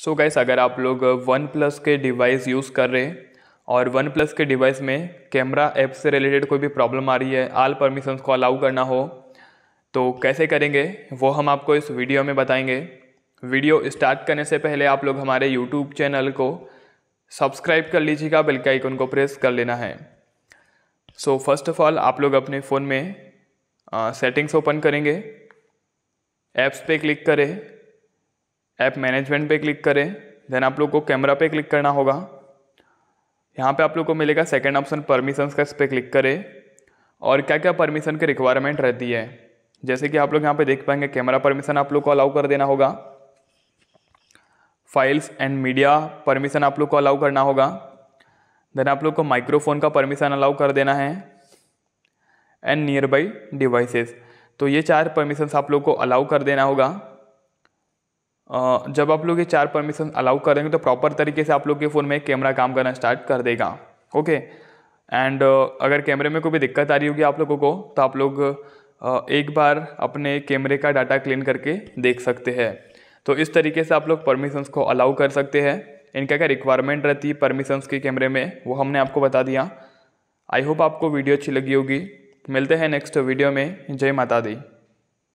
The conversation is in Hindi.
सो so गैस अगर आप लोग वन प्लस के डिवाइस यूज़ कर रहे हैं और वन प्लस के डिवाइस में कैमरा ऐप से रिलेटेड कोई भी प्रॉब्लम आ रही है आल परमिशंस को अलाउ करना हो तो कैसे करेंगे वो हम आपको इस वीडियो में बताएंगे वीडियो स्टार्ट करने से पहले आप लोग हमारे यूट्यूब चैनल को सब्सक्राइब कर लीजिएगा बेल आइकन को प्रेस कर लेना है सो फर्स्ट ऑफ ऑल आप लोग अपने फ़ोन में सेटिंग्स uh, ओपन करेंगे ऐप्स पे क्लिक करें ऐप मैनेजमेंट पे क्लिक करें देन आप लोग को कैमरा पे क्लिक करना होगा यहाँ पे आप लोग को मिलेगा सेकेंड ऑप्शन परमिशंस का इस पर क्लिक करें और क्या क्या परमिशन की रिक्वायरमेंट रहती है जैसे कि आप लोग यहाँ पे देख पाएंगे कैमरा परमिशन आप लोग को अलाउ कर देना होगा फाइल्स एंड मीडिया परमिशन आप लोग को अलाउ करना होगा देन आप लोग को माइक्रोफोन का परमिशन अलाउ कर देना है एंड नियर बाई डिवाइसेस तो ये चार परमिशंस आप लोग को अलाउ कर देना होगा जब आप लोग ये चार परमिशन अलाउ करेंगे तो प्रॉपर तरीके से आप लोग के फ़ोन में कैमरा काम करना स्टार्ट कर देगा ओके एंड अगर कैमरे में कोई भी दिक्कत आ रही होगी आप लोगों को तो आप लोग एक बार अपने कैमरे का डाटा क्लीन करके देख सकते हैं तो इस तरीके से आप लोग परमिशंस को अलाउ कर सकते हैं इनका क्या रिक्वायरमेंट रहती है परमिशंस के कैमरे में वो हमने आपको बता दिया आई होप आपको वीडियो अच्छी लगी होगी मिलते हैं नेक्स्ट वीडियो में जय माता दी